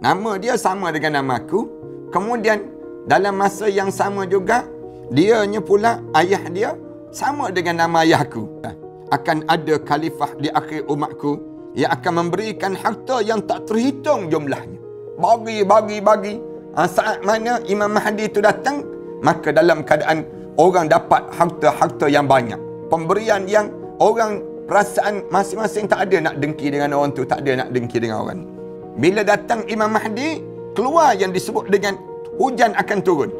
Nama dia sama dengan nama aku. Kemudian dalam masa yang sama juga, dianya pula ayah dia sama dengan nama ayahku. Akan ada khalifah di akhir umatku yang akan memberikan harta yang tak terhitung jumlahnya. Bagi, bagi, bagi. Saat mana Imam Mahdi itu datang, maka dalam keadaan orang dapat harta-harta yang banyak. Pemberian yang orang perasaan masing-masing tak ada nak dengki dengan orang tu, tak ada nak dengki dengan orang ni. Bila datang Imam Mahdi, keluar yang disebut dengan hujan akan turun.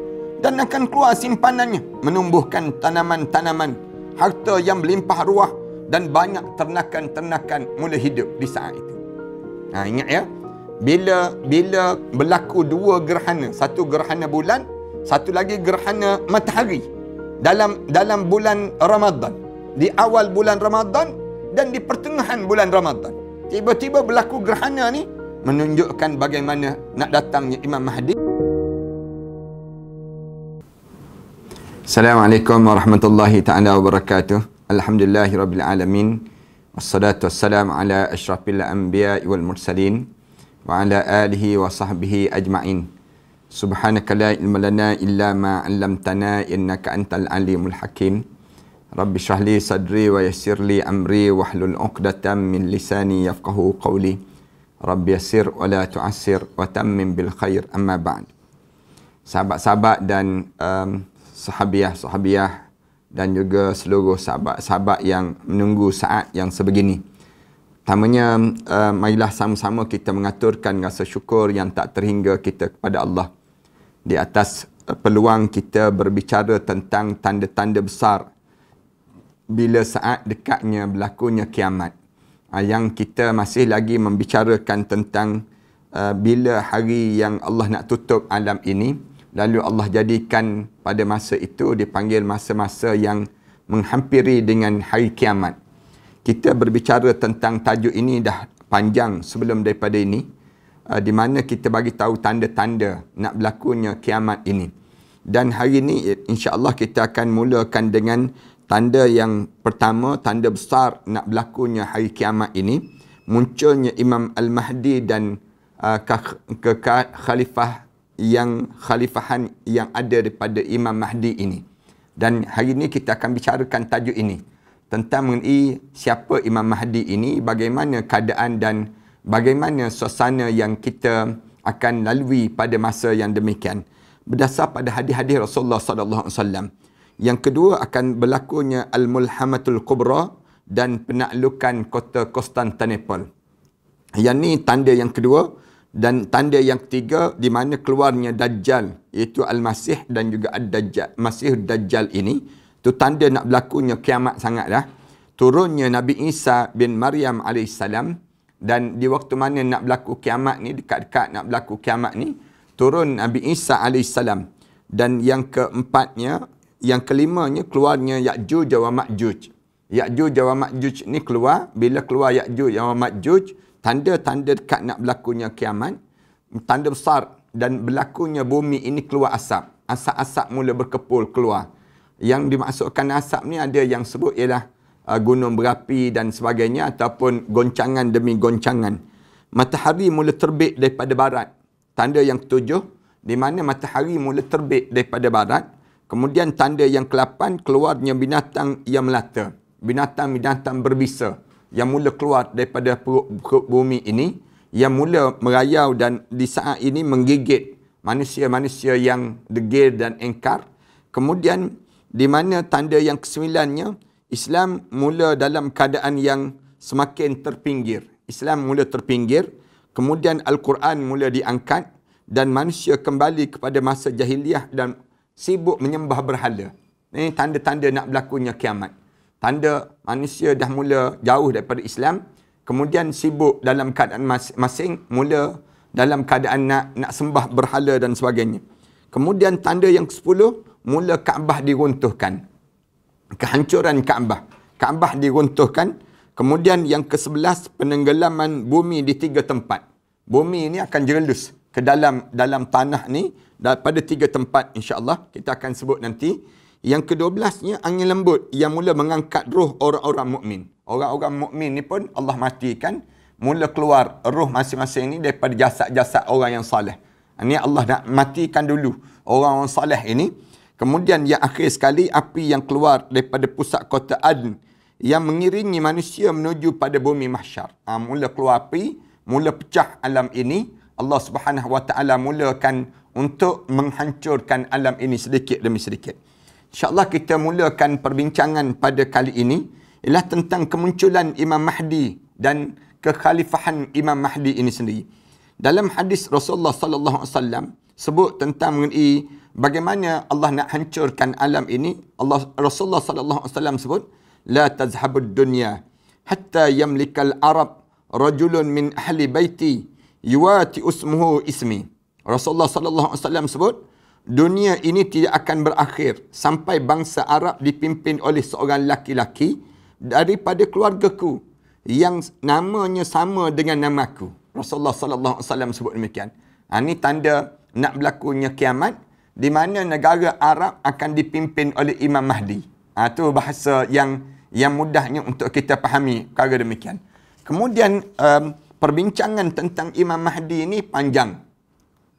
Dan akan keluar simpanannya, menumbuhkan tanaman-tanaman, harta yang melimpah ruah dan banyak ternakan-ternakan mula hidup di saat itu. Ha, ingat ya, bila bila berlaku dua gerhana, satu gerhana bulan, satu lagi gerhana matahari dalam dalam bulan Ramadan. Di awal bulan Ramadan dan di pertengahan bulan Ramadan. Tiba-tiba berlaku gerhana ni, menunjukkan bagaimana nak datangnya Imam Mahdi. Assalamualaikum warahmatullahi taala wabarakatuh. Alhamdulillahirabbil alamin. Wassalatu wassalamu ala asyrafil anbiya wal mursalin wa ala alihi wa sahbihi ajma'in. Subhanaka la ilma illa ma 'allamtana innaka antal alimul hakim. Rabbi shrah li sadri wa yassir li amri wahlul 'uqdatam min lisani yafqahu qawli. Rabbi yasir wa la tu'assir wa tammim bil khair amma ba'd. Sahabat-sahabat dan um, sahabiah-sahabiah dan juga seluruh sahabat-sahabat yang menunggu saat yang sebegini. Pertamanya, uh, marilah sama-sama kita mengaturkan rasa syukur yang tak terhingga kita kepada Allah. Di atas uh, peluang kita berbicara tentang tanda-tanda besar bila saat dekatnya berlakunya kiamat. Ah, yang kita masih lagi membicarakan tentang uh, bila hari yang Allah nak tutup alam ini lalu Allah jadikan pada masa itu dipanggil masa-masa yang menghampiri dengan hari kiamat. Kita berbicara tentang tajuk ini dah panjang sebelum daripada ini uh, di mana kita bagi tahu tanda-tanda nak berlakunya kiamat ini. Dan hari ini insya-Allah kita akan mulakan dengan tanda yang pertama, tanda besar nak berlakunya hari kiamat ini, munculnya Imam Al-Mahdi dan uh, ke khalifah yang khalifahan yang ada daripada Imam Mahdi ini. Dan hari ini kita akan bicarakan tajuk ini tentang mengenai siapa Imam Mahdi ini, bagaimana keadaan dan bagaimana suasana yang kita akan lalui pada masa yang demikian. Berdasar pada hadis-hadis Rasulullah sallallahu alaihi wasallam. Yang kedua akan berlakunya Al-Mulhamatul Kubra dan penaklukan kota Konstantinopel. Yang ni tanda yang kedua dan tanda yang ketiga di mana keluarnya Dajjal iaitu Al-Masih dan juga Ad-Dajjal. Masih Dajjal ini tu tanda nak berlakunya kiamat sangatlah. Turunnya Nabi Isa bin Maryam AS dan di waktu mana nak berlaku kiamat ni, dekat-dekat nak berlaku kiamat ni, turun Nabi Isa AS. Dan yang keempatnya yang kelimanya keluarnya Ya'juj wa Ma'juj. Ya'juj jawa Ma'juj ni keluar. Bila keluar Ya'juj jawa Ma'juj, tanda-tanda dekat nak berlakunya kiamat, tanda besar dan berlakunya bumi ini keluar asap. Asap-asap mula berkepul keluar. Yang dimaksudkan asap ni ada yang sebut ialah uh, gunung berapi dan sebagainya ataupun goncangan demi goncangan. Matahari mula terbit daripada barat. Tanda yang ketujuh, di mana matahari mula terbit daripada barat. Kemudian tanda yang kelapan, keluarnya binatang yang melata. Binatang-binatang berbisa yang mula keluar daripada perut, perut bumi ini. Yang mula merayau dan di saat ini menggigit manusia-manusia yang degil dan engkar. Kemudian di mana tanda yang kesembilannya, Islam mula dalam keadaan yang semakin terpinggir. Islam mula terpinggir. Kemudian Al-Quran mula diangkat dan manusia kembali kepada masa jahiliah dan sibuk menyembah berhala. Ini tanda-tanda nak berlakunya kiamat. Tanda manusia dah mula jauh daripada Islam, kemudian sibuk dalam keadaan masing-masing, mula dalam keadaan nak nak sembah berhala dan sebagainya. Kemudian tanda yang ke-10, mula Kaabah diruntuhkan. Kehancuran Kaabah. Kaabah diruntuhkan. Kemudian yang ke-11, penenggelaman bumi di tiga tempat. Bumi ini akan jelus ke dalam dalam tanah ni pada tiga tempat insyaAllah kita akan sebut nanti. Yang kedua belasnya angin lembut yang mula mengangkat roh orang-orang mukmin. Orang-orang mukmin ni pun Allah matikan mula keluar roh masing-masing ni daripada jasad-jasad orang yang salih. Ini Allah nak matikan dulu orang-orang salih ini. Kemudian yang akhir sekali api yang keluar daripada pusat kota Adn yang mengiringi manusia menuju pada bumi mahsyar. Ha, mula keluar api, mula pecah alam ini. Allah Subhanahu Wa Taala mulakan untuk menghancurkan alam ini sedikit demi sedikit. Insya Allah kita mulakan perbincangan pada kali ini ialah tentang kemunculan Imam Mahdi dan kekhalifahan Imam Mahdi ini sendiri. Dalam hadis Rasulullah sallallahu alaihi wasallam sebut tentang mengenai bagaimana Allah nak hancurkan alam ini, Allah Rasulullah sallallahu alaihi wasallam sebut la tazhabud dunya hatta yamlikal arab rajulun min ahli baiti yuati usmuhu ismi. Rasulullah sallallahu alaihi wasallam sebut dunia ini tidak akan berakhir sampai bangsa Arab dipimpin oleh seorang laki-laki daripada keluargaku yang namanya sama dengan namaku. Rasulullah sallallahu alaihi wasallam sebut demikian. Ha, ini tanda nak berlakunya kiamat di mana negara Arab akan dipimpin oleh Imam Mahdi. Ha, itu bahasa yang yang mudahnya untuk kita fahami perkara demikian. Kemudian um, perbincangan tentang Imam Mahdi ini panjang.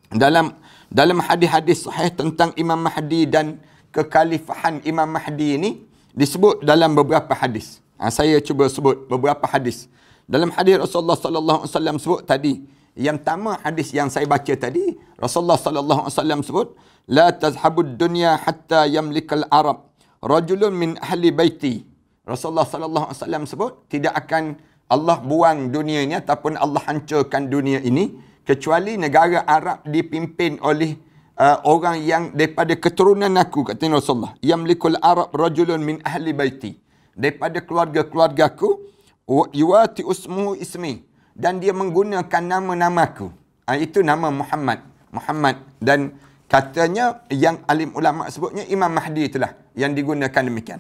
Dalam dalam hadis-hadis sahih tentang Imam Mahdi dan kekhalifahan Imam Mahdi ini disebut dalam beberapa hadis. Ha, saya cuba sebut beberapa hadis. Dalam hadis Rasulullah sallallahu alaihi wasallam sebut tadi, yang pertama hadis yang saya baca tadi, Rasulullah sallallahu alaihi wasallam sebut, la tazhabud dunya hatta yamlikal arab rajulun min ahli baiti. Rasulullah sallallahu alaihi wasallam sebut tidak akan Allah buang dunia ini ataupun Allah hancurkan dunia ini kecuali negara Arab dipimpin oleh uh, orang yang daripada keturunan aku kata Rasulullah yang melikul Arab rajulun min ahli baiti daripada keluarga keluargaku aku yuati usmu ismi dan dia menggunakan nama-nama aku ha, itu nama Muhammad Muhammad dan katanya yang alim ulama sebutnya Imam Mahdi itulah yang digunakan demikian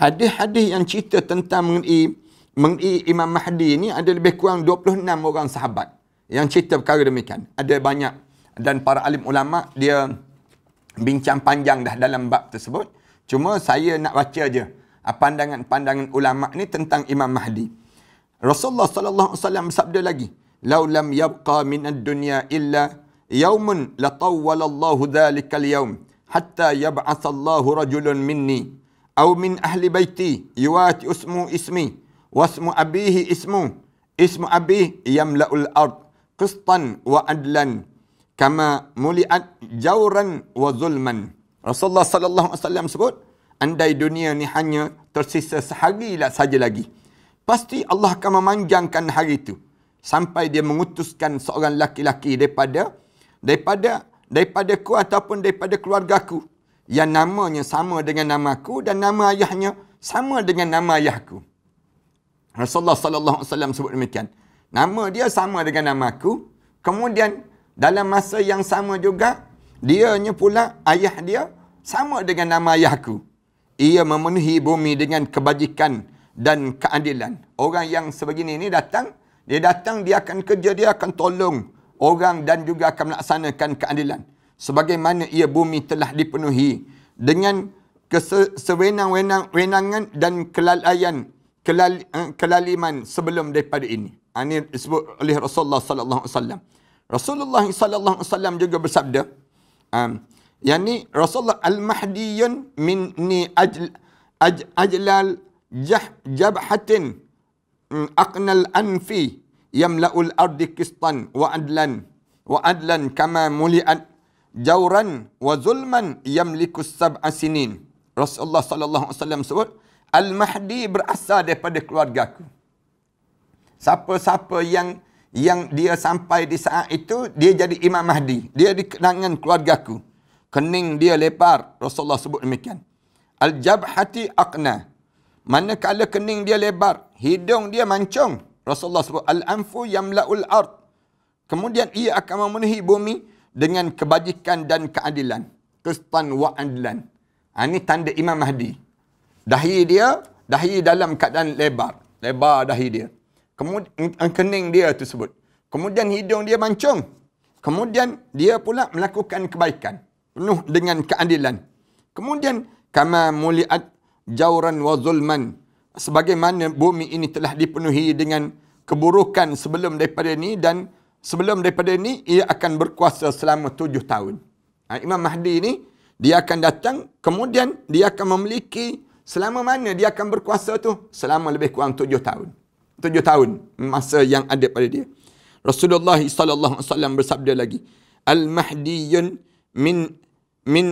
hadis-hadis yang cerita tentang mengenai Meng- Imam Mahdi ni ada lebih kurang 26 orang sahabat yang cerita perkara demikian. Ada banyak dan para alim ulama dia bincang panjang dah dalam bab tersebut. Cuma saya nak baca aje pandangan-pandangan ulama ni tentang Imam Mahdi. Rasulullah sallallahu alaihi wasallam bersabda lagi, "Lau lam yabqa min ad-dunya illa yawmun la tawwala Allah dhalika al-yawm hatta yab'ath Allah rajulun minni aw min ahli baiti yuwati usmu ismi. واسم أبيه اسمه اسم أبي يملأ الأرض قسطا وعدلا كما ملئت جورا وظلما Rasulullah sallallahu alaihi wasallam sebut andai dunia ni hanya tersisa sehari lah saja lagi pasti Allah akan memanjangkan hari itu sampai dia mengutuskan seorang laki-laki daripada daripada daripada ku ataupun daripada keluargaku yang namanya sama dengan namaku dan nama ayahnya sama dengan nama ayahku Rasulullah sallallahu alaihi wasallam sebut demikian. Nama dia sama dengan nama aku. Kemudian dalam masa yang sama juga dianya pula ayah dia sama dengan nama ayahku. Ia memenuhi bumi dengan kebajikan dan keadilan. Orang yang sebegini ini datang, dia datang dia akan kerja dia akan tolong orang dan juga akan melaksanakan keadilan. Sebagaimana ia bumi telah dipenuhi dengan kesewenang wenangan dan kelalaian kelali, eh, kelaliman sebelum daripada ini. Ha, ini disebut oleh Rasulullah sallallahu alaihi wasallam. Rasulullah sallallahu alaihi wasallam juga bersabda, um, yakni Rasulullah al-mahdiyun minni ajl aj, ajlal jah, jabhatin um, aqnal anfi yamla'ul ardi kistan wa adlan wa adlan kama muli'at jawran wa zulman yamliku sab'a sinin. Rasulullah sallallahu alaihi wasallam sebut, Al-Mahdi berasal daripada keluarga aku. Siapa-siapa yang yang dia sampai di saat itu, dia jadi Imam Mahdi. Dia dikenangan keluarga aku. Kening dia lebar. Rasulullah sebut demikian. Al-Jabhati Aqna. Manakala kening dia lebar, hidung dia mancung. Rasulullah sebut, Al-Anfu Yamla'ul Ard. Kemudian ia akan memenuhi bumi dengan kebajikan dan keadilan. Kustan wa'adlan. Ha, ini tanda Imam Mahdi dahi dia dahi dalam keadaan lebar lebar dahi dia kemudian kening dia tersebut kemudian hidung dia mancung kemudian dia pula melakukan kebaikan penuh dengan keadilan kemudian kama muliat jauran wa zulman sebagaimana bumi ini telah dipenuhi dengan keburukan sebelum daripada ini dan sebelum daripada ini ia akan berkuasa selama tujuh tahun ha, Imam Mahdi ini dia akan datang kemudian dia akan memiliki Selama mana dia akan berkuasa tu? Selama lebih kurang tujuh tahun. Tujuh tahun masa yang ada pada dia. Rasulullah sallallahu alaihi wasallam bersabda lagi, "Al-Mahdiyun min min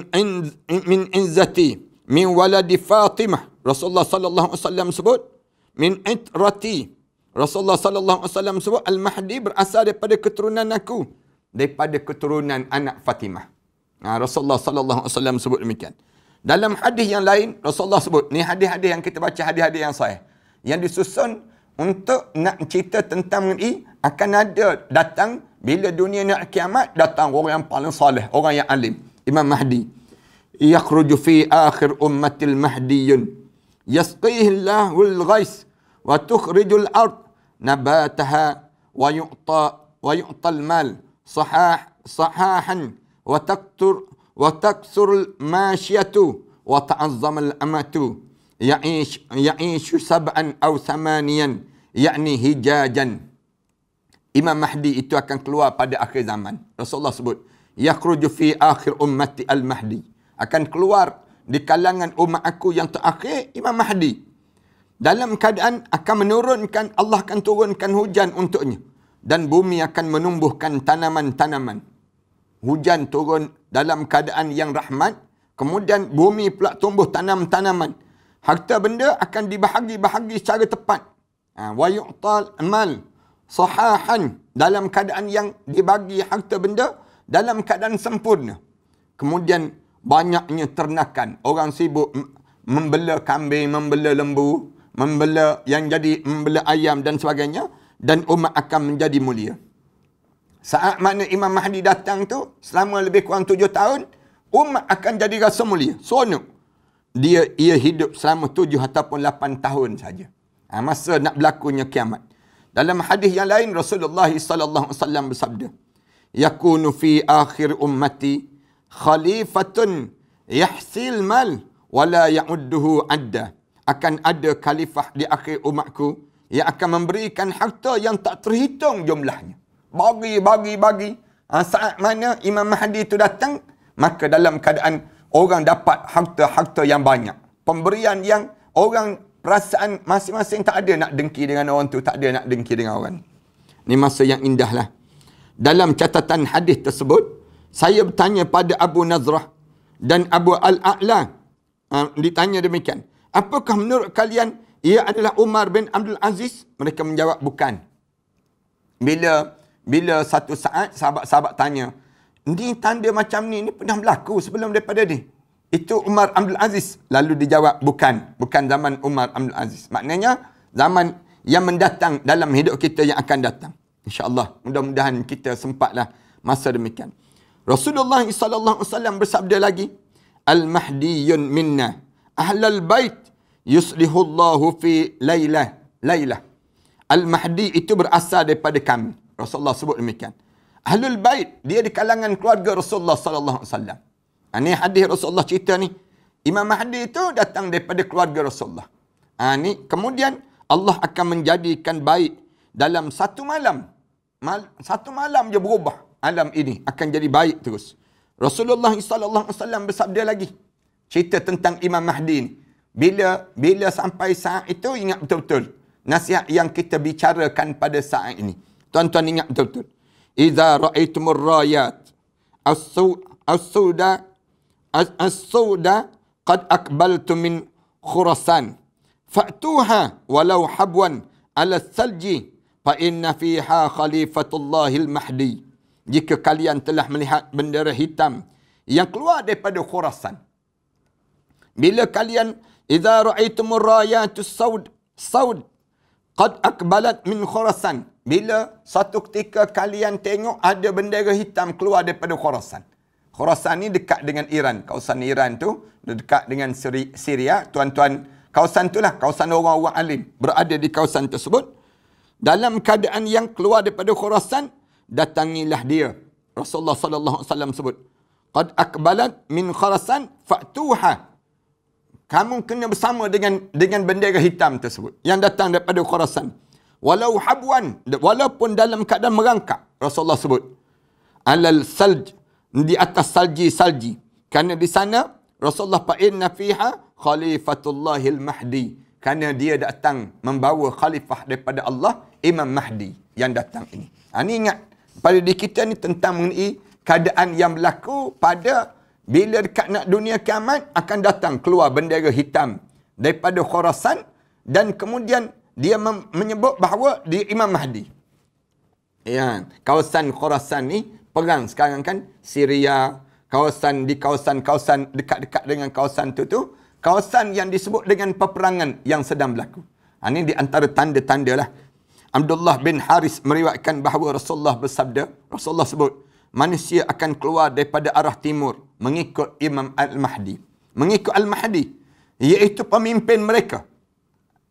min izzati min waladi Fatimah." Rasulullah sallallahu alaihi wasallam sebut min itrati. Rasulullah sallallahu alaihi wasallam sebut al-Mahdi berasal daripada keturunan aku, daripada keturunan anak Fatimah. Nah, Rasulullah sallallahu alaihi wasallam sebut demikian. Dalam hadis yang lain Rasulullah sebut ni hadis-hadis yang kita baca hadis-hadis yang sahih yang disusun untuk nak cerita tentang mengenai akan ada datang bila dunia nak kiamat datang orang yang paling soleh orang yang alim Imam Mahdi yakhruju fi akhir ummati al-mahdiyun yasqihi Allahu al-ghais wa tukhriju al-ard nabataha wa yu'ta wa yu'ta mal sahahan wa taktur وتكثر الماشية وتعظم الأمة يعيش يعيش سبعا أو ثمانيا يعني هجاجا Imam Mahdi itu akan keluar pada akhir zaman. Rasulullah sebut, yakhruju fi akhir ummati al-Mahdi. Akan keluar di kalangan umat aku yang terakhir Imam Mahdi. Dalam keadaan akan menurunkan Allah akan turunkan hujan untuknya dan bumi akan menumbuhkan tanaman-tanaman hujan turun dalam keadaan yang rahmat. Kemudian bumi pula tumbuh tanam-tanaman. Harta benda akan dibahagi-bahagi secara tepat. Ha, wa yu'tal mal sahahan dalam keadaan yang dibagi harta benda dalam keadaan sempurna. Kemudian banyaknya ternakan. Orang sibuk membela kambing, membela lembu, membela yang jadi membela ayam dan sebagainya. Dan umat akan menjadi mulia. Saat mana Imam Mahdi datang tu, selama lebih kurang tujuh tahun, umat akan jadi rasa mulia. Seronok. Dia ia hidup selama tujuh ataupun lapan tahun saja. Ha, masa nak berlakunya kiamat. Dalam hadis yang lain, Rasulullah SAW bersabda, Yakunu fi akhir ummati khalifatun yahsil mal wala ya'udduhu adda. Akan ada khalifah di akhir umatku yang akan memberikan harta yang tak terhitung jumlahnya bagi, bagi, bagi. Ha, saat mana Imam Mahdi itu datang, maka dalam keadaan orang dapat harta-harta yang banyak. Pemberian yang orang perasaan masing-masing tak ada nak dengki dengan orang tu, tak ada nak dengki dengan orang. Ini masa yang indahlah. Dalam catatan hadis tersebut, saya bertanya pada Abu Nazrah dan Abu Al-A'la. Ha, ditanya demikian. Apakah menurut kalian ia adalah Umar bin Abdul Aziz? Mereka menjawab, bukan. Bila bila satu saat sahabat-sahabat tanya, ni tanda macam ni, ni pernah berlaku sebelum daripada ni. Itu Umar Abdul Aziz. Lalu dijawab, bukan. Bukan zaman Umar Abdul Aziz. Maknanya, zaman yang mendatang dalam hidup kita yang akan datang. InsyaAllah, mudah-mudahan kita sempatlah masa demikian. Rasulullah SAW bersabda lagi, Al-Mahdiyun minna ahlal bait yuslihullahu fi laylah. Laylah. Al-Mahdi itu berasal daripada kami. Rasulullah sebut demikian. Ahlul bait dia di kalangan keluarga Rasulullah sallallahu alaihi wasallam. Ini ha, hadis Rasulullah cerita ni. Imam Mahdi itu datang daripada keluarga Rasulullah. Ha, ni. kemudian Allah akan menjadikan baik dalam satu malam. Mal, satu malam je berubah alam ini akan jadi baik terus. Rasulullah sallallahu alaihi wasallam bersabda lagi cerita tentang Imam Mahdi ni. Bila bila sampai saat itu ingat betul-betul nasihat yang kita bicarakan pada saat ini. Tuan-tuan ingat betul-betul. Iza ra'aitumur rayat as-sauda as-sauda qad aqbaltu min Khurasan fa'tuha walau habwan ala salji fa inna fiha khalifatullahil mahdi jika kalian telah melihat bendera hitam yang keluar daripada Khurasan bila kalian idza ra'aitumur rayatus saud saud qad aqbalat min Khurasan bila satu ketika kalian tengok ada bendera hitam keluar daripada Khurasan. Khurasan ni dekat dengan Iran. Kawasan Iran tu dekat dengan Syria. Tuan-tuan, kawasan tu lah. Kawasan orang-orang alim berada di kawasan tersebut. Dalam keadaan yang keluar daripada Khurasan, datangilah dia. Rasulullah sallallahu alaihi wasallam sebut, "Qad akbalat min Khurasan fatuha." Kamu kena bersama dengan dengan bendera hitam tersebut yang datang daripada Khurasan walau habuan walaupun dalam keadaan merangkak Rasulullah sebut alal salj di atas salji salji kerana di sana Rasulullah fa inna fiha khalifatullahil mahdi kerana dia datang membawa khalifah daripada Allah Imam Mahdi yang datang ini ini ha, ingat pada diri kita ni tentang mengenai keadaan yang berlaku pada bila dekat nak dunia kiamat akan datang keluar bendera hitam daripada Khurasan dan kemudian dia menyebut bahawa di Imam Mahdi. Ya, kawasan Khurasan ni perang sekarang kan Syria, kawasan di kawasan-kawasan dekat-dekat dengan kawasan tu tu, kawasan yang disebut dengan peperangan yang sedang berlaku. Ha, ini di antara tanda-tanda lah. Abdullah bin Haris meriwayatkan bahawa Rasulullah bersabda, Rasulullah sebut, manusia akan keluar daripada arah timur mengikut Imam Al-Mahdi. Mengikut Al-Mahdi, iaitu pemimpin mereka.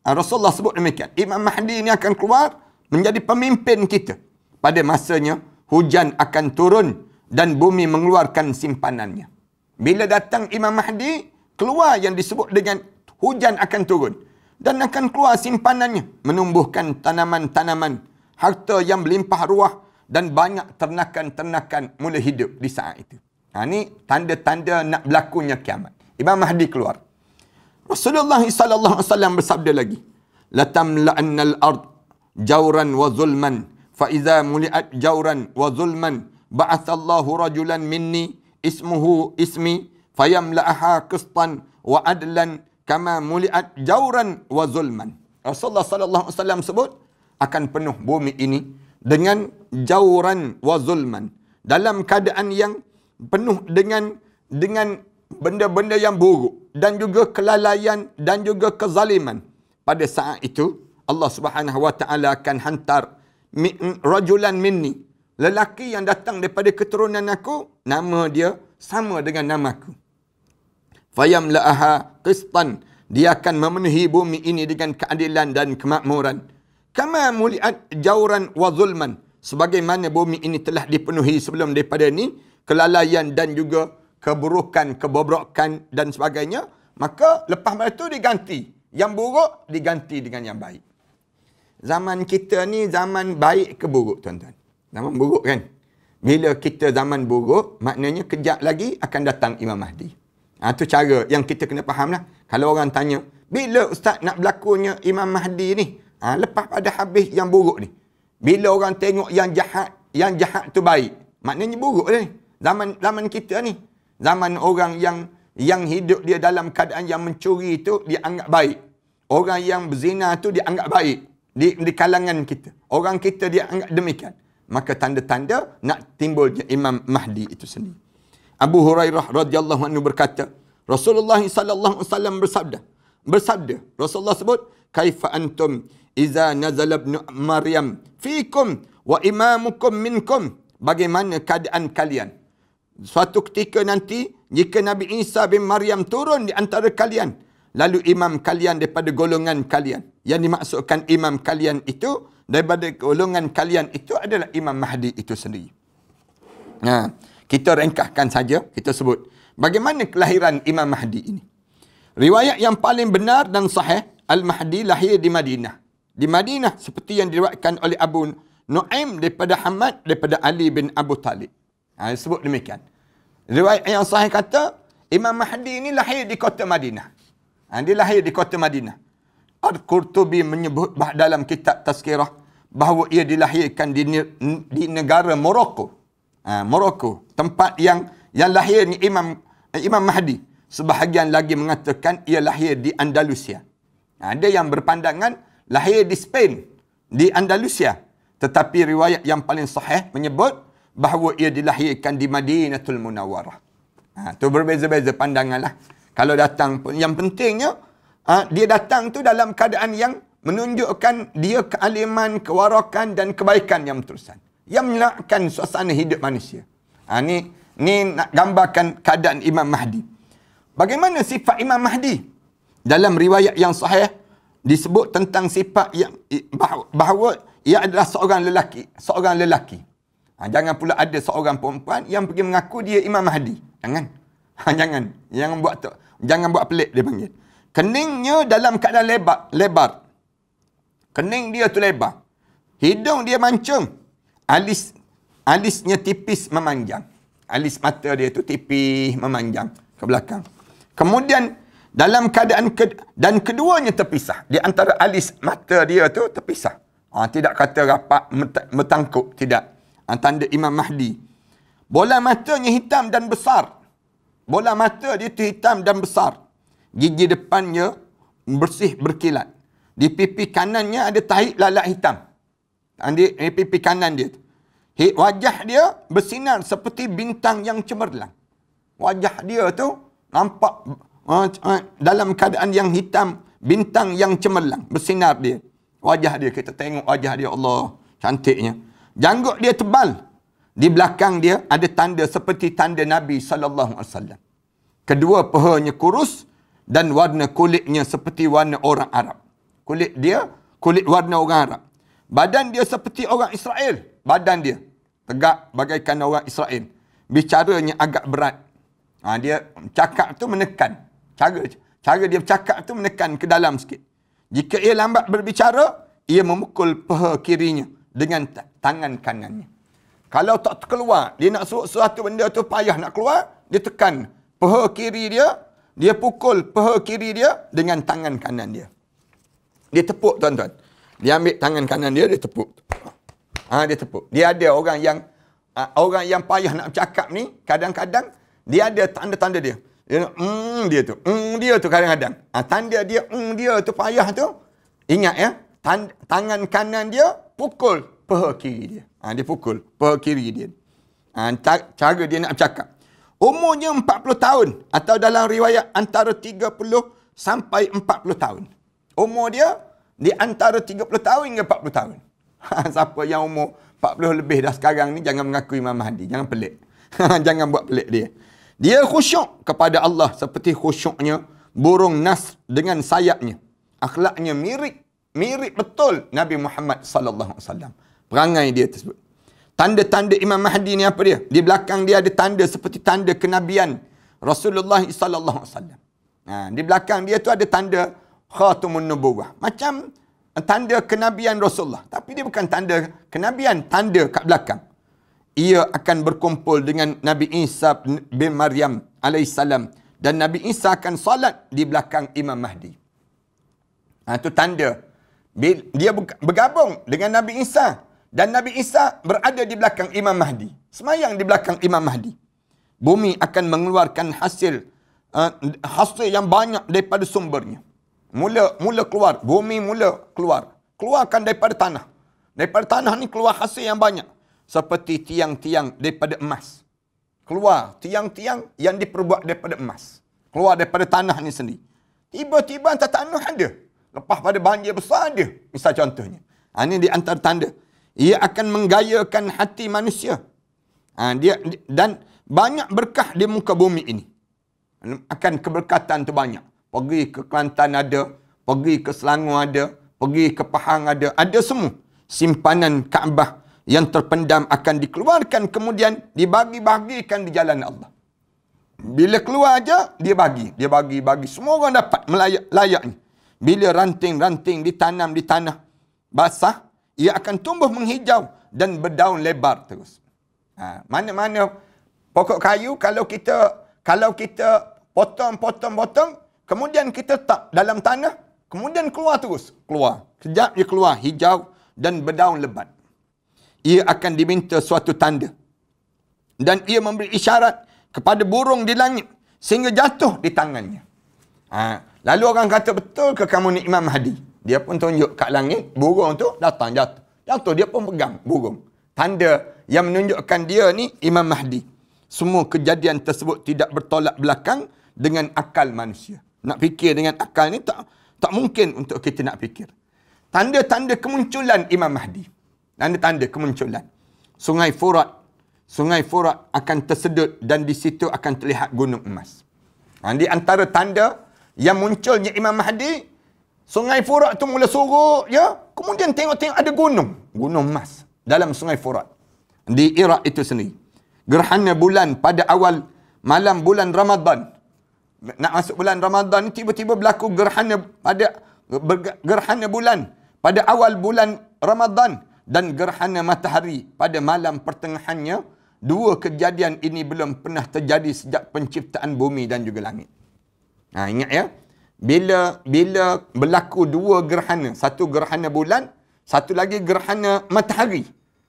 Ah, Rasulullah sebut demikian. Imam Mahdi ini akan keluar menjadi pemimpin kita. Pada masanya hujan akan turun dan bumi mengeluarkan simpanannya. Bila datang Imam Mahdi, keluar yang disebut dengan hujan akan turun. Dan akan keluar simpanannya. Menumbuhkan tanaman-tanaman. Harta yang melimpah ruah. Dan banyak ternakan-ternakan mula hidup di saat itu. Ini ha, tanda-tanda nak berlakunya kiamat. Imam Mahdi keluar. Rasulullah sallallahu alaihi wasallam bersabda lagi, "La tamla'anna al-ard jawran wa zulman, fa idza muli'at jawran wa zulman, ba'athallahu rajulan minni ismuhu ismi fayamla'aha qistan wa adlan kama muli'at jawran wa zulman." Rasulullah sallallahu alaihi wasallam sebut akan penuh bumi ini dengan jawran wa zulman dalam keadaan yang penuh dengan dengan benda-benda yang buruk dan juga kelalaian dan juga kezaliman pada saat itu Allah Subhanahu wa taala akan hantar rajulan minni lelaki yang datang daripada keturunan aku nama dia sama dengan namaku fayamlaaha qistan dia akan memenuhi bumi ini dengan keadilan dan kemakmuran kama muliat jauran wa zulman sebagaimana bumi ini telah dipenuhi sebelum daripada ini kelalaian dan juga keburukan, kebobrokan dan sebagainya, maka lepas mana tu diganti. Yang buruk diganti dengan yang baik. Zaman kita ni zaman baik ke buruk tuan-tuan? Zaman buruk kan? Bila kita zaman buruk, maknanya kejap lagi akan datang Imam Mahdi. Ha, tu cara yang kita kena faham lah. Kalau orang tanya, bila ustaz nak berlakunya Imam Mahdi ni? Ha, lepas pada habis yang buruk ni. Bila orang tengok yang jahat, yang jahat tu baik. Maknanya buruk ni. Zaman zaman kita ni. Zaman orang yang yang hidup dia dalam keadaan yang mencuri itu dianggap baik. Orang yang berzina itu dianggap baik di, di kalangan kita. Orang kita dia anggap demikian. Maka tanda-tanda nak timbulnya Imam Mahdi itu sendiri. Abu Hurairah radhiyallahu anhu berkata, Rasulullah sallallahu alaihi wasallam bersabda, bersabda. Rasulullah sebut, "Kaifa antum iza nazala Ibn Maryam fikum wa imamukum minkum?" Bagaimana keadaan kalian? suatu ketika nanti jika Nabi Isa bin Maryam turun di antara kalian lalu imam kalian daripada golongan kalian yang dimaksudkan imam kalian itu daripada golongan kalian itu adalah imam Mahdi itu sendiri. Nah, ha, kita rengkahkan saja kita sebut bagaimana kelahiran imam Mahdi ini. Riwayat yang paling benar dan sahih Al-Mahdi lahir di Madinah. Di Madinah seperti yang diriwayatkan oleh Abu Nu'aim daripada Hamad daripada Ali bin Abu Talib. Ha, sebut demikian. Riwayat yang sahih kata, Imam Mahdi ini lahir di kota Madinah. Ha, dia lahir di kota Madinah. Al-Qurtubi menyebut dalam kitab Tazkirah bahawa ia dilahirkan di, di negara Morocco. Ha, Morocco, tempat yang yang lahir ni Imam Imam Mahdi. Sebahagian lagi mengatakan ia lahir di Andalusia. Ha, ada yang berpandangan lahir di Spain, di Andalusia. Tetapi riwayat yang paling sahih menyebut bahawa ia dilahirkan di Madinatul Munawarah. Ha, tu berbeza-beza pandangan lah. Kalau datang pun yang pentingnya ha, dia datang tu dalam keadaan yang menunjukkan dia kealiman, kewarakan dan kebaikan yang berterusan. Yang menyelakkan suasana hidup manusia. Ha, ni, ni nak gambarkan keadaan Imam Mahdi. Bagaimana sifat Imam Mahdi? Dalam riwayat yang sahih disebut tentang sifat yang bahawa, bahawa ia adalah seorang lelaki, seorang lelaki. Ha, jangan pula ada seorang perempuan yang pergi mengaku dia Imam Mahdi. Jangan. Ha, jangan. Jangan buat tu. Jangan buat pelik dia panggil. Keningnya dalam keadaan lebar. lebar. Kening dia tu lebar. Hidung dia mancung. Alis alisnya tipis memanjang. Alis mata dia tu tipis memanjang ke belakang. Kemudian dalam keadaan ke, dan keduanya terpisah. Di antara alis mata dia tu terpisah. Ha, tidak kata rapat, metangkuk Tidak tanda Imam Mahdi. Bola matanya hitam dan besar. Bola mata dia tu hitam dan besar. Gigi depannya bersih berkilat. Di pipi kanannya ada tahi lalat hitam. Di pipi kanan dia. Wajah dia bersinar seperti bintang yang cemerlang. Wajah dia tu nampak eh, eh, dalam keadaan yang hitam. Bintang yang cemerlang. Bersinar dia. Wajah dia. Kita tengok wajah dia Allah. Cantiknya. Janggut dia tebal. Di belakang dia ada tanda seperti tanda Nabi SAW. Kedua pehanya kurus dan warna kulitnya seperti warna orang Arab. Kulit dia, kulit warna orang Arab. Badan dia seperti orang Israel. Badan dia tegak bagaikan orang Israel. Bicaranya agak berat. Ha, dia cakap tu menekan. Cara, cara dia cakap tu menekan ke dalam sikit. Jika ia lambat berbicara, ia memukul peha kirinya dengan tak tangan kanannya. Kalau tak terkeluar, dia nak suruh sesuatu benda tu payah nak keluar, dia tekan peha kiri dia, dia pukul peha kiri dia dengan tangan kanan dia. Dia tepuk tuan-tuan. Dia ambil tangan kanan dia, dia tepuk. Ha, dia tepuk. Dia ada orang yang uh, orang yang payah nak cakap ni, kadang-kadang dia ada tanda-tanda dia. Dia nak, mm, dia tu. Mm, dia tu kadang-kadang. Ha, tanda dia, mm, dia tu payah tu. Ingat ya, tanda, tangan kanan dia pukul peha kiri dia. Ha, dia pukul peha kiri dia. Ha, cara dia nak cakap. Umurnya 40 tahun atau dalam riwayat antara 30 sampai 40 tahun. Umur dia di antara 30 tahun hingga 40 tahun. Ha, siapa yang umur 40 lebih dah sekarang ni jangan mengaku Imam Mahdi. Jangan pelik. Ha, jangan buat pelik dia. Dia khusyuk kepada Allah seperti khusyuknya burung nas dengan sayapnya. Akhlaknya mirip mirip betul Nabi Muhammad sallallahu alaihi wasallam perangai dia tersebut. Tanda-tanda Imam Mahdi ni apa dia? Di belakang dia ada tanda seperti tanda kenabian Rasulullah sallallahu alaihi wasallam. Ha, di belakang dia tu ada tanda khatamun nubuwah. Macam tanda kenabian Rasulullah, tapi dia bukan tanda kenabian, tanda kat belakang. Ia akan berkumpul dengan Nabi Isa bin Maryam alaihi dan Nabi Isa akan salat di belakang Imam Mahdi. Ha, itu tanda. Dia bergabung dengan Nabi Isa. Dan Nabi Isa berada di belakang Imam Mahdi. Semayang di belakang Imam Mahdi. Bumi akan mengeluarkan hasil uh, hasil yang banyak daripada sumbernya. Mula mula keluar. Bumi mula keluar. Keluarkan daripada tanah. Daripada tanah ni keluar hasil yang banyak. Seperti tiang-tiang daripada emas. Keluar tiang-tiang yang diperbuat daripada emas. Keluar daripada tanah ni sendiri. Tiba-tiba antara tanah ada. Lepas pada banjir besar ada. Misal contohnya. Ini ha, di antar tanda ia akan menggayakan hati manusia. Ha, dia dan banyak berkah di muka bumi ini. Akan keberkatan tu banyak. Pergi ke Kelantan ada, pergi ke Selangor ada, pergi ke Pahang ada, ada semua. Simpanan Kaabah yang terpendam akan dikeluarkan kemudian dibagi-bagikan di jalan Allah. Bila keluar aja dia bagi, dia bagi-bagi semua orang dapat melayak layaknya. Bila ranting-ranting ditanam di tanah basah, ia akan tumbuh menghijau dan berdaun lebar terus. Ha, mana-mana ha, pokok kayu kalau kita kalau kita potong potong potong kemudian kita tak dalam tanah kemudian keluar terus keluar kejap dia keluar hijau dan berdaun lebat. Ia akan diminta suatu tanda dan ia memberi isyarat kepada burung di langit sehingga jatuh di tangannya. Ha, lalu orang kata betul ke kamu ni Imam Hadi? Dia pun tunjuk kat langit, burung tu datang jatuh. Jatuh dia pun pegang burung. Tanda yang menunjukkan dia ni Imam Mahdi. Semua kejadian tersebut tidak bertolak belakang dengan akal manusia. Nak fikir dengan akal ni tak tak mungkin untuk kita nak fikir. Tanda-tanda kemunculan Imam Mahdi. Tanda-tanda kemunculan. Sungai Furat. Sungai Furat akan tersedut dan di situ akan terlihat gunung emas. Di antara tanda yang munculnya Imam Mahdi Sungai Furat tu mula surut, ya. Kemudian tengok-tengok ada gunung. Gunung emas dalam sungai Furat. Di Iraq itu sendiri. Gerhana bulan pada awal malam bulan Ramadan. Nak masuk bulan Ramadan ni tiba-tiba berlaku gerhana pada gerhana bulan pada awal bulan Ramadan dan gerhana matahari pada malam pertengahannya. Dua kejadian ini belum pernah terjadi sejak penciptaan bumi dan juga langit. Nah, ha, ingat ya bila bila berlaku dua gerhana satu gerhana bulan satu lagi gerhana matahari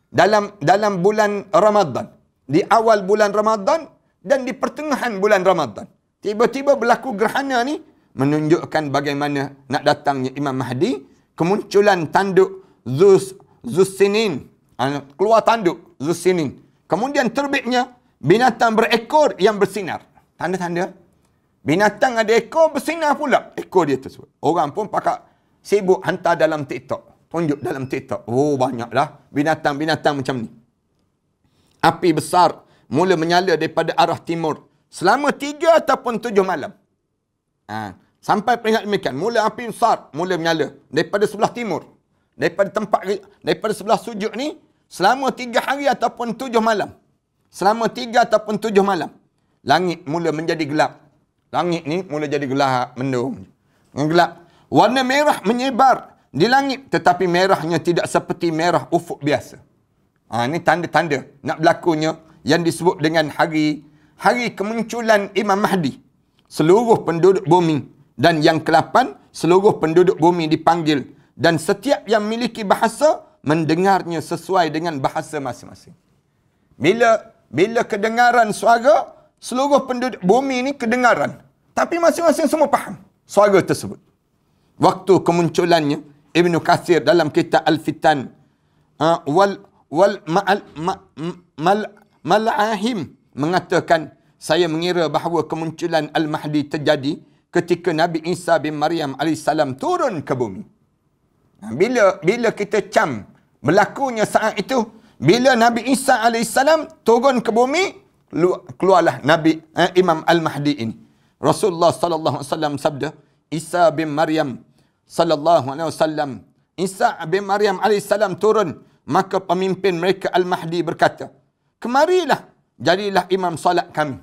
dalam dalam bulan Ramadan di awal bulan Ramadan dan di pertengahan bulan Ramadan tiba-tiba berlaku gerhana ni menunjukkan bagaimana nak datangnya Imam Mahdi kemunculan tanduk Zus Zusinin ah, keluar tanduk Zusinin kemudian terbitnya binatang berekor yang bersinar tanda-tanda Binatang ada ekor bersinar pula. Ekor dia tersebut. Orang pun pakak sibuk hantar dalam TikTok. Tunjuk dalam TikTok. Oh banyaklah binatang-binatang macam ni. Api besar mula menyala daripada arah timur. Selama tiga ataupun tujuh malam. Ha. Sampai peringkat demikian. Mula api besar mula menyala daripada sebelah timur. Daripada tempat daripada sebelah sujud ni. Selama tiga hari ataupun tujuh malam. Selama tiga ataupun tujuh malam. Langit mula menjadi gelap. Langit ni mula jadi gelap mendung. Yang gelap. Warna merah menyebar di langit tetapi merahnya tidak seperti merah ufuk biasa. Ha, ini tanda-tanda nak berlakunya yang disebut dengan hari hari kemunculan Imam Mahdi. Seluruh penduduk bumi dan yang kelapan seluruh penduduk bumi dipanggil dan setiap yang memiliki bahasa mendengarnya sesuai dengan bahasa masing-masing. Bila bila kedengaran suara seluruh penduduk bumi ni kedengaran. Tapi masing-masing semua faham suara tersebut. Waktu kemunculannya, Ibn Qasir dalam kitab Al-Fitan uh, wal, wal ma'al ma'al mal, mal'ahim mengatakan saya mengira bahawa kemunculan Al-Mahdi terjadi ketika Nabi Isa bin Maryam AS turun ke bumi. Bila bila kita cam berlakunya saat itu, bila Nabi Isa AS turun ke bumi, keluarlah Nabi eh, Imam Al-Mahdi ini. Rasulullah sallallahu alaihi wasallam sabda, Isa bin Maryam sallallahu alaihi wasallam, Isa bin Maryam alaihi salam turun, maka pemimpin mereka Al-Mahdi berkata, "Kemarilah, jadilah imam solat kami."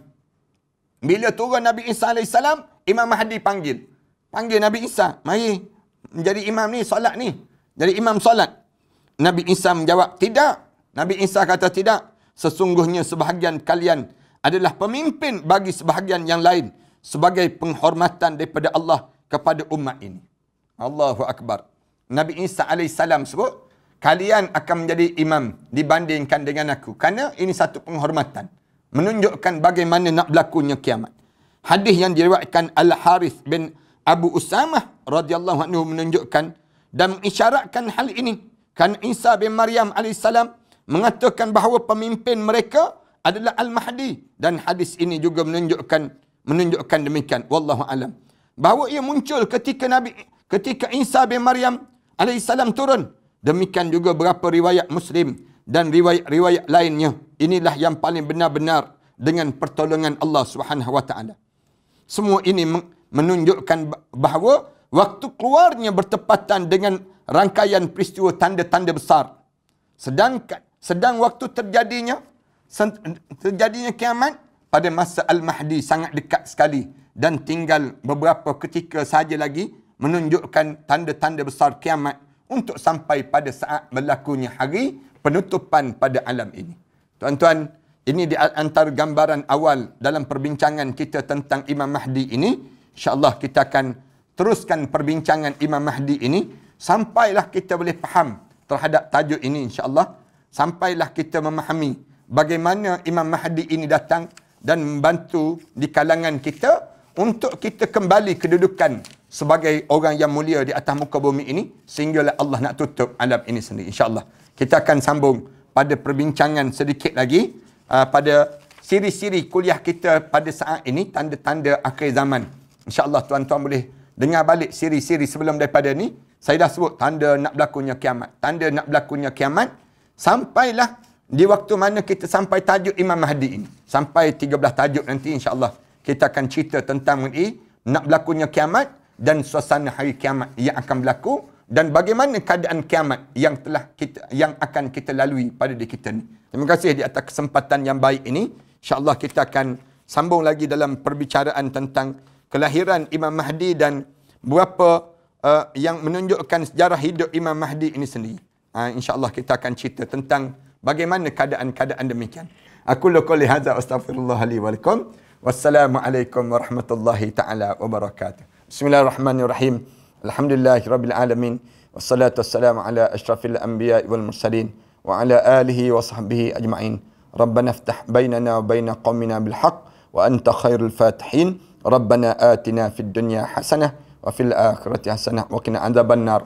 Bila turun Nabi Isa alaihi salam, Imam Mahdi panggil. Panggil Nabi Isa, "Mari menjadi imam ni solat ni." Jadi imam solat. Nabi Isa menjawab, "Tidak." Nabi Isa kata, "Tidak." Sesungguhnya sebahagian kalian adalah pemimpin bagi sebahagian yang lain sebagai penghormatan daripada Allah kepada umat ini. Allahu Akbar. Nabi Isa AS sebut, kalian akan menjadi imam dibandingkan dengan aku. Kerana ini satu penghormatan. Menunjukkan bagaimana nak berlakunya kiamat. Hadis yang diriwayatkan Al-Harith bin Abu Usamah radhiyallahu anhu menunjukkan dan isyaratkan hal ini. kan Isa bin Maryam AS mengatakan bahawa pemimpin mereka adalah Al-Mahdi dan hadis ini juga menunjukkan menunjukkan demikian wallahu alam bahawa ia muncul ketika Nabi ketika Isa bin Maryam alaihi salam turun demikian juga berapa riwayat Muslim dan riwayat-riwayat lainnya inilah yang paling benar-benar dengan pertolongan Allah Subhanahu wa taala semua ini menunjukkan bahawa waktu keluarnya bertepatan dengan rangkaian peristiwa tanda-tanda besar sedangkan sedang waktu terjadinya terjadinya kiamat pada masa al-mahdi sangat dekat sekali dan tinggal beberapa ketika saja lagi menunjukkan tanda-tanda besar kiamat untuk sampai pada saat berlakunya hari penutupan pada alam ini. Tuan-tuan, ini di antara gambaran awal dalam perbincangan kita tentang Imam Mahdi ini. Insya Allah kita akan teruskan perbincangan Imam Mahdi ini sampailah kita boleh faham terhadap tajuk ini Insya allah sampailah kita memahami bagaimana Imam Mahdi ini datang dan membantu di kalangan kita untuk kita kembali kedudukan sebagai orang yang mulia di atas muka bumi ini sehinggalah Allah nak tutup alam ini sendiri insyaallah kita akan sambung pada perbincangan sedikit lagi uh, pada siri-siri kuliah kita pada saat ini tanda-tanda akhir zaman insyaallah tuan-tuan boleh dengar balik siri-siri sebelum daripada ni saya dah sebut tanda nak berlakunya kiamat tanda nak berlakunya kiamat sampailah di waktu mana kita sampai tajuk Imam Mahdi ini. Sampai 13 tajuk nanti insyaAllah kita akan cerita tentang ini. Nak berlakunya kiamat dan suasana hari kiamat yang akan berlaku. Dan bagaimana keadaan kiamat yang telah kita yang akan kita lalui pada diri kita ini. Terima kasih di atas kesempatan yang baik ini. InsyaAllah kita akan sambung lagi dalam perbicaraan tentang kelahiran Imam Mahdi dan beberapa uh, eh, yang menunjukkan sejarah hidup Imam Mahdi ini sendiri. Ha, InsyaAllah kita akan cerita tentang bagaimana keadaan-keadaan demikian. Aku lukul lihazah astagfirullahaladzim. Wassalamualaikum warahmatullahi ta'ala wabarakatuh. Bismillahirrahmanirrahim. Alhamdulillahirrabbilalamin. Wassalatu wassalamu ala ashrafil anbiya wal mursalin. Wa ala alihi wa sahbihi ajma'in. Rabbana aftah bainana wa baina qawmina bilhaq. Wa anta khairul fatihin. Rabbana atina fid dunya hasanah. Wa fil akhirati hasanah. Wa kina azab an-nar.